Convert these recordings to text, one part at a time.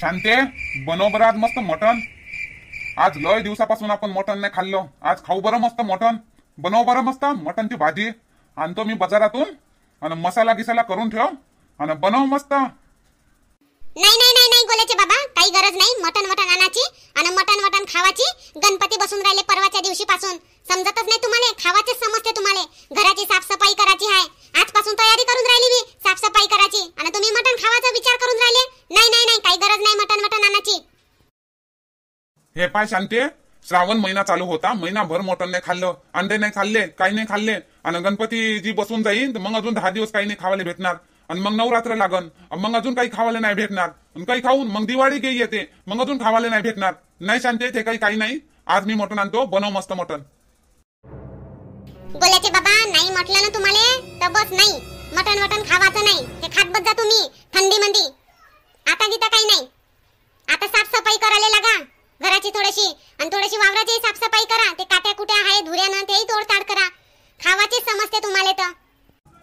शांते बनव बरं आज मस्त मटन आज लय दिवसापासून आपण मटन नाही खाल्लं आज खाऊ बरं मस्त मटन बनव बरं मस्त मटनची भाजी आणतो मी बाजारातून आणि मसाला गिसाला करून ठेव आणि बनव मस्त नाही नाही नाही नाही बाबा काही गरज नाही मटन वटन आणायची आणि मटन वटन खावाची गणपती बसून राहिले परवाच्या दिवशी पासून समजतच नाही तुम्हाला खावाचे समजते तुम्हाला घराची साफसफाई करायची आहे आजपासून तयारी करून राहिली मी साफसफाई करायची आणि तुम्ही मटन खावाचा विचार हे पाय शांती श्रावण महिना चालू होता महिनाभर मटण नाही खाल्लं अंडे नाही खाल्ले काही नाही खाल्ले आणि गणपती जी बसून जाईल मग अजून दहा दिवस काही नाही खावायला भेटणार आणि मग नवरात्र लागन मग अजून काही खावायला नाही भेटणार काही खाऊन मग दिवाळी घे येते मग अजून खावायला नाही भेटणार नाही शांते ते काही काही नाही आज मी मटण आणतो बनव मस्त मटण बोलायचे बाबा नाही म्हटलं ना तुम्हाला तर नाही मटण वटण खावाचं नाही हे खात बस तुम्ही थंडी मंदी आता गीता काही नाही आता साफसफाई करायला लागा घराची थोडीशी आणि थोडीशी वावराची साफसफाई करा ते काट्या कुट्या आहे धुऱ्यानं तेही तोडताड करा खावाची समजते तुम्हाला तर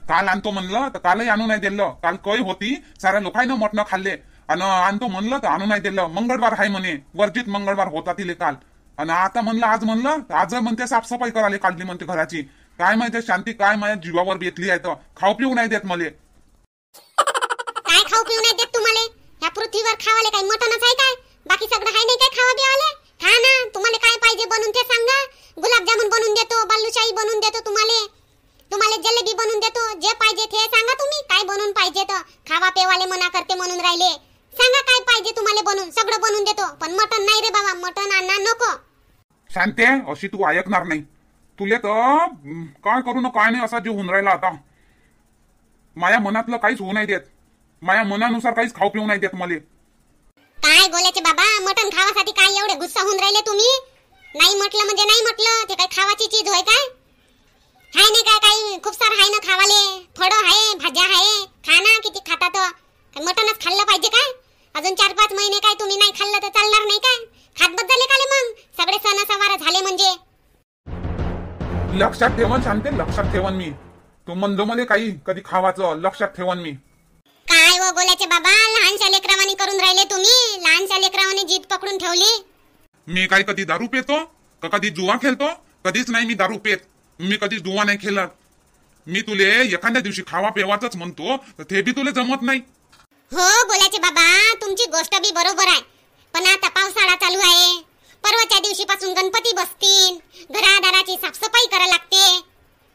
काल आणतो म्हणलं तर कालही आणू नाही दिलं काल कळी होती साऱ्या लोकांना मटणं खाल्ले आणि आणतो म्हणलं तर आणू नाही दिलं मंगळवार आहे म्हणे वर्जित मंगळवार होता तिले काल आणि आता म्हणलं आज म्हणलं आज म्हणते साफसफाई करायला काढली म्हणते घराची काय माहिती शांती काय माझ्या जीवावर बेतली आहे तर खाऊ पिऊ नाही देत मला काय खाऊ पिऊ नाही देत तुम्हाला या पृथ्वीवर खावाले काय मटणच आहे काय सांगा काय पाहिजे तुम्हाला बनवून सगळं बनवून देतो पण मटन नाही रे बाबा मटन आणणार नको शांते अशी तू ऐकणार नाही तुले तर काय करू ना काय नाही असा जीव होऊन राहिला आता माझ्या मनातलं काहीच होऊ नाही देत माझ्या मनानुसार काहीच खाऊ पिऊ नाही देत मला काय बोलायचे बाबा मटन खावासाठी काय एवढे गुस्सा होऊन राहिले तुम्ही नाही म्हटलं म्हणजे नाही म्हटलं ते काय खावाची चीज होय काय हाय नाही काय काही खूप सार हाय ना खावाले फळं आहे भाज्या आहे अजून चार पाच महिने काय तुम्ही नाही खाल्लं तर चालणार नाही काय खात बदलले काले मग सगळे सण सवार झाले म्हणजे लक्षात ठेवण सांगते लक्षात ठेवण मी तू म्हणतो मला काही कधी खावाचं लक्षात ठेवण मी काय व हो बोलायचे बाबा लहानशा लेकरावानी करून राहिले तुम्ही लहानशा लेकरावानी जीत पकडून ठेवली मी काय कधी दारू पितो का कधी जुवा खेळतो कधीच नाही मी दारू पेत मी कधी जुवा नाही खेळत मी तुले एखाद्या दिवशी खावा पेवाच म्हणतो ते बी तुला जमत नाही हो बोलायचे बाबा तुमची गोष्ट बी बरोबर आहे पण आता पावसाळा चालू आहे परवाच्या पासून गणपती बसतील घरादाराची साफसफाई करा लागते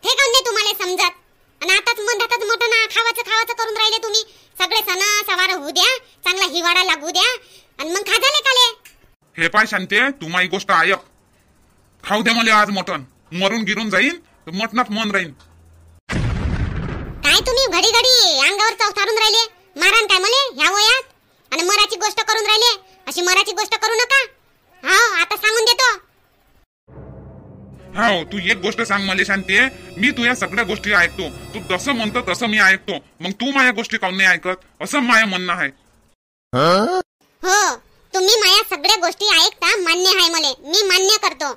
हे नाही तुम्हाला समजत आणि आताच मधातच मोठं ना खावाचं खावाचं करून राहिले तुम्ही सगळे सण सवार होऊ द्या चांगला हिवाळा लागू द्या आणि मग खाजाले काले हे पाय शांते तू गोष्ट आयक खाऊ दे मला आज मटण मरून गिरून जाईन मटणात मन राहील काय तुम्ही घडी घडी अंगावर चौथारून राहिले मारण काय मले ह्या वयात आणि मराची गोष्ट करून राहिले अशी मराची गोष्ट करू नका हा आता सांगून देतो हा तू एक गोष्ट सांग मला शांती मी तुझ्या सगळ्या गोष्टी ऐकतो तू जसं म्हणतो तसं मी ऐकतो मग तू माझ्या गोष्टी काऊन नाही ऐकत असं माझ्या म्हणणं आहे हो तुम्ही माझ्या सगळ्या गोष्टी ऐकता मान्य आहे मले मी मान्य करतो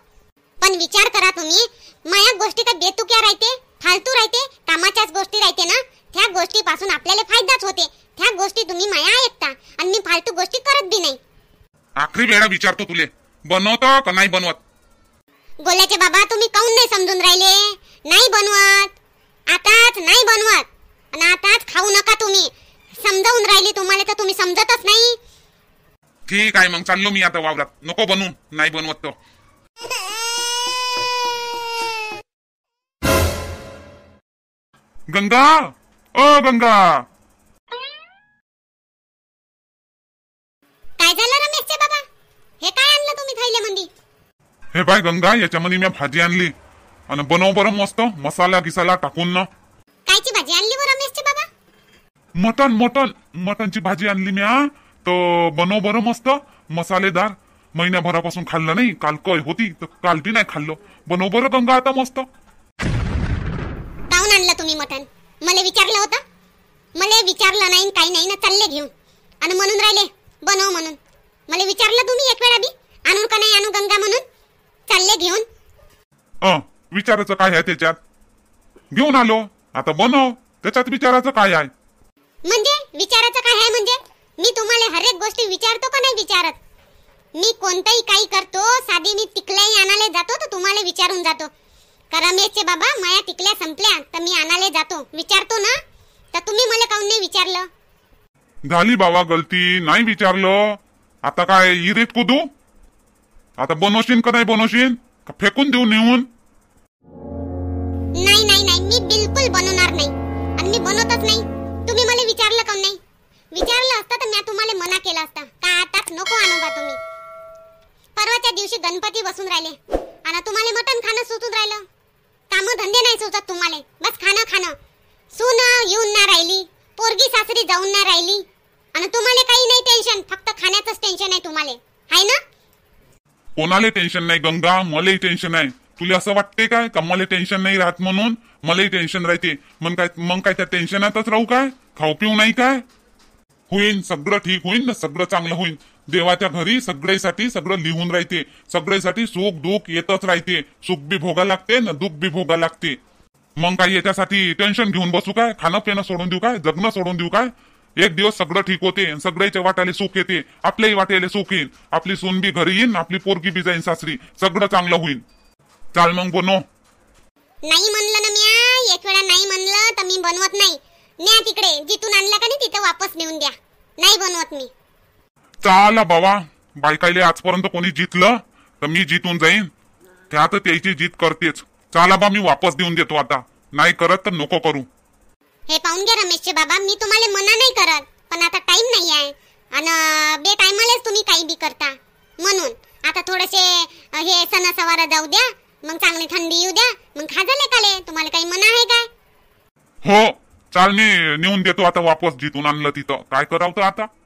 पण विचार करा तुम्ही माझ्या गोष्टी तर बेतुक्या राहते फालतू राहते कामाच्याच गोष्टी राहते ना त्या गोष्टीपासून आपल्याला फायदाच होते त्या गोष्टी तुम्ही माया ऐकता आणि मी फालतू गोष्टी करत बी नाही आखरी वेळा विचारतो तुले बनवतो का नाही बनवत गोल्याचे बाबा तुम्ही काऊन नाही समजून राहिले नाही बनवत आताच नाही बनवत आणि आताच खाऊ नका तुम्ही समजावून राहिले तुम्हाला तर तुम्ही समजतच नाही ठीक आहे मग चाललो मी आता वावरात नको बनवून नाही बनवत तो गंगा ओ गंगा हे पाय गंगा याच्यामध्ये मी भाजी आणली आणि बनव बरं मस्त मसाला गिसाला टाकून ना कायची भाजी आणली बरं रमेशची बाबा मटन मटन मटनची भाजी आणली मी तो तर बनव बरं मस्त मसालेदार महिन्याभरापासून खाल्लं नाही काल काय होती तर काल बी नाही खाल्लो बनव बरं गंगा आता मस्त काहून आणलं तुम्ही मटन मला विचारलं होतं मला विचारलं नाही काही नाही ना चालले घेऊन आणि म्हणून राहिले बनव म्हणून मला विचारलं तुम्ही एक वेळा बी आणू का नाही आणू गंगा म्हणून चालले घेऊन अ काय आहे त्याच्यात घेऊन आलो आता बनव त्याच्यात विचाराचं काय आहे म्हणजे विचाराचं काय आहे म्हणजे मी तुम्हाला हर एक गोष्टी विचारतो का नाही विचारत मी कोणतंही काही करतो साधी मी टिकल्याही आणायला जातो तर तुम्हाला विचारून जातो करमेचे बाबा माया टिकल्या संपल्या तर मी आणायला जातो विचारतो ना तर तुम्ही मला काऊन नाही विचारलं झाली बाबा गलती नाही विचारलं आता काय इरेत कुदू आता बनवशील का नाही बनवशील का फेकून देऊ नेऊन नाही नाही नाही मी बिलकुल बनवणार नाही आणि मी बनवतच नाही तुम्ही मला विचारलं का नाही विचारलं असतं तर मी तुम्हाला मना केला असता का आताच नको आणू बा तुम्ही परवाच्या दिवशी गणपती बसून राहिले आणि तुम्हाला मटण खाणं सुचून राहिलं काम धंदे नाही सुचत तुम्हाला बस खाणं खाणं सुन येऊन ना राहिली पोरगी सासरी जाऊन ना राहिली आणि तुम्हाला काही नाही टेंशन फक्त खाण्याचंच टेन्शन आहे तुम्हाला आहे ना कोणाला टेन्शन नाही गंगा मलाही टेन्शन आहे तुला असं वाटते काय का मला टेन्शन नाही राहत म्हणून मलाही टेन्शन राहते मग काय मग काय त्या टेन्शनातच राहू काय खाऊ पिऊ नाही काय होईन सगळं ठीक होईन ना सगळं चांगलं होईल देवाच्या घरी सगळ्यासाठी सगळं लिहून राहते सगळ्यासाठी सुख दुःख येतच राहते सुख बी भोगा लागते ना दुःख बी भोगा लागते मग काय याच्यासाठी टेन्शन घेऊन बसू काय खाणं पिणं सोडून देऊ काय जगणं सोडून देऊ काय एक दिवस सगळं ठीक होते सगळ्याचे वाट्याला सुख येते आपल्याही वाट्याला सुख येईल आपली सोनबी घरी येईन आपली पोरगी बी जाईन सासरी सगळं चांगलं होईल चाल मग बनव नाही म्हणलं ना म्या एक वेळा नाही म्हणलं तर मी बनवत नाही न्या तिकडे जिथून आणलं का नाही तिथे वापस नेऊन द्या नाही बनवत मी चाला बाबा बायकाले आजपर्यंत कोणी जितलं तर मी जितून जाईन त्या तर त्याची जीत करतेच चाला बा मी वापस देऊन देतो आता नाही करत तर नको करू हे पाहून घ्या रमेशचे बाबा मी तुम्हाला मना नाही करत पण आता टाइम नाही आहे आणि बे टायमालाच तुम्ही काही बी करता म्हणून आता थोडेसे हे सणासवारा जाऊ द्या मग चांगली थंडी येऊ द्या मग खाजले काले तुम्हाला काही मना आहे काय हो चाल मी नेऊन देतो आता वापस जिथून आणलं तिथं काय करावतो आता